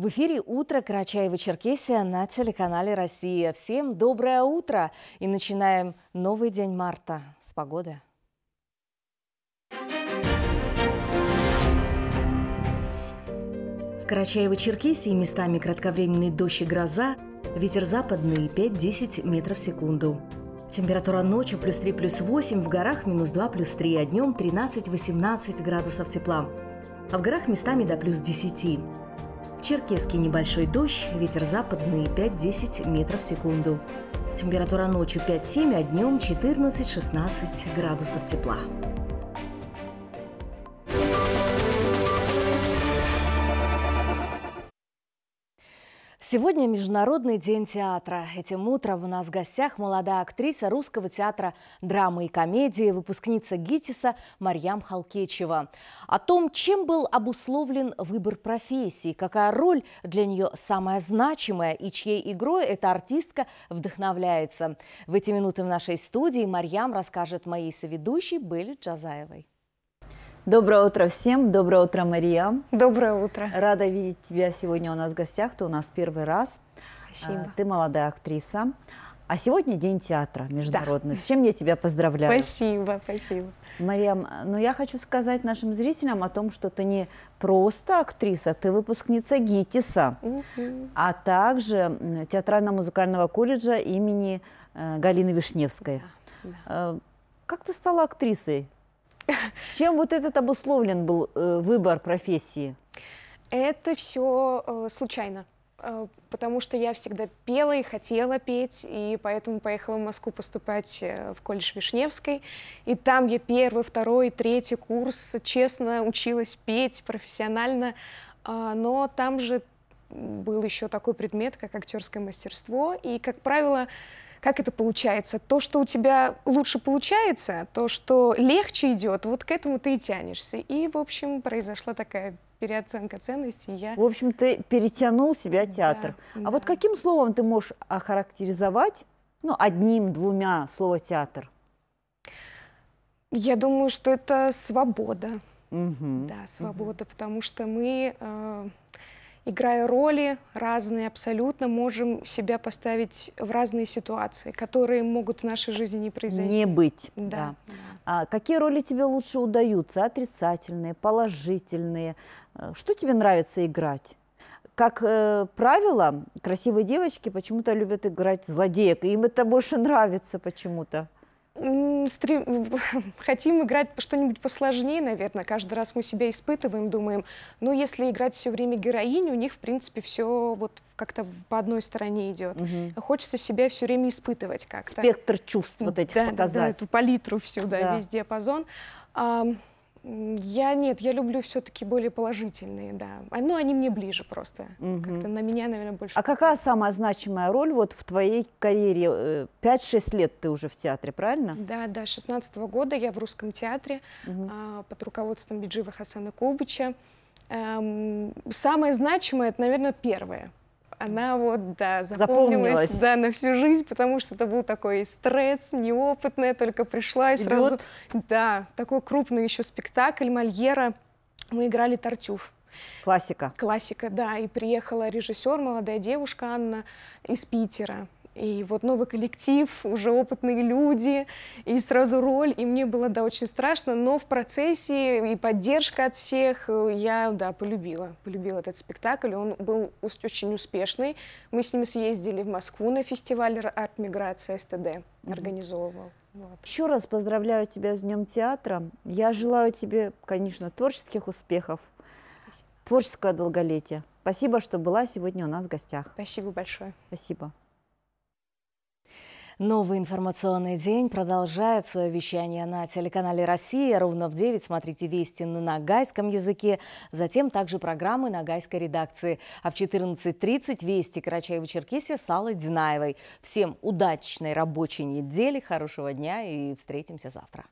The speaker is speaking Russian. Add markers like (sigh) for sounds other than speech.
В эфире утро карачаево Карачаева-Черкесия» на телеканале «Россия». Всем доброе утро! И начинаем новый день марта с погоды. В Карачаево-Черкесии местами кратковременный дождь и гроза, ветер западный 5-10 метров в секунду. Температура ночью плюс 3, плюс 8, в горах минус 2, плюс 3, а днем 13-18 градусов тепла. А в горах местами до плюс 10. В Черкеске небольшой дождь, ветер западный 5-10 метров в секунду. Температура ночью 5-7, а днем 14-16 градусов тепла. Сегодня Международный день театра. Этим утром у нас в гостях молодая актриса Русского театра драмы и комедии, выпускница ГИТИСа Марьям Халкечева. О том, чем был обусловлен выбор профессии, какая роль для нее самая значимая и чьей игрой эта артистка вдохновляется. В эти минуты в нашей студии Марьям расскажет моей соведущей Белли Джазаевой. Доброе утро всем. Доброе утро, Мария. Доброе утро. Рада видеть тебя сегодня у нас в гостях. Ты у нас первый раз. Спасибо. А, ты молодая актриса. А сегодня День театра международный, да. с чем я тебя поздравляю. Спасибо, спасибо. Мариам, ну я хочу сказать нашим зрителям о том, что ты не просто актриса, ты выпускница ГИТИСа, угу. а также театрально-музыкального колледжа имени э, Галины Вишневской. Да, да. Э, как ты стала актрисой? Чем вот этот обусловлен был э, выбор профессии? Это все э, случайно э, потому что я всегда пела и хотела петь, и поэтому поехала в Москву поступать в колледж Вишневской. И там я первый, второй, третий курс честно училась петь профессионально, а, но там же был еще такой предмет, как актерское мастерство, и, как правило, как это получается. То, что у тебя лучше получается, то, что легче идет, вот к этому ты и тянешься. И, в общем, произошла такая переоценка ценностей. Я... В общем, ты перетянул себя театр. А да, а да. вот каким словом ты можешь охарактеризовать, ну, одним-двумя слово «театр»? Я думаю, что это свобода. Угу, да, свобода, угу. потому что мы... Э, играя роли разные абсолютно, можем себя поставить в разные ситуации, которые могут в нашей жизни не произойти. Не быть, да. да. А какие роли тебе лучше удаются? Отрицательные, положительные? Э, что тебе нравится играть? Как э, правило, красивые девочки почему-то любят играть злодеек, им это больше нравится почему-то стрим... (laughs) хотим играть что-нибудь посложнее, наверное. Каждый раз мы себя испытываем, думаем, ну, если играть все время героиню, у них, в принципе, все вот как-то по одной стороне идет. Угу. Хочется себя все время испытывать как-то. Спектр чувств вот этих да, показать. Да, да, эту палитру всю, да, да. весь диапазон. Я нет, я люблю все-таки более положительные, да. А, ну, они мне ближе просто. Угу. Как-то на меня, наверное, больше. А какая самая значимая роль вот в твоей карьере? 5-6 э, лет ты уже в театре, правильно? Да, да, 16 -го года я в русском театре угу. под руководством Биджива Хасана Кубыча. Эм, самое значимое, это, наверное, первое она вот, да, запомнилась, запомнилась. да, на всю жизнь, потому что это был такой стресс, неопытная, только пришла и Дебют. сразу... Да, такой крупный еще спектакль «Мольера». Мы играли «Тартюф». Классика. Классика, да. И приехала режиссер, молодая девушка Анна из Питера. И вот новый коллектив, уже опытные люди, и сразу роль. И мне было, да, очень страшно, но в процессе и поддержка от всех э, я, да, полюбила. Полюбила этот спектакль. Он был очень успешный. Мы с ним съездили в Москву на фестиваль «Арт-миграция СТД» организовывал. Вот. Еще раз поздравляю тебя с Днем театра. Я желаю тебе, конечно, творческих успехов, Спасибо. творческого долголетия. Спасибо, что была сегодня у нас в гостях. Спасибо большое. Спасибо. Новый информационный день продолжает свое вещание на телеканале «Россия». Ровно в 9 смотрите вести на нагайском языке, затем также программы нагайской редакции. А в 14.30 вести Карачаева-Черкесия с Аллой Динаевой. Всем удачной рабочей недели, хорошего дня и встретимся завтра.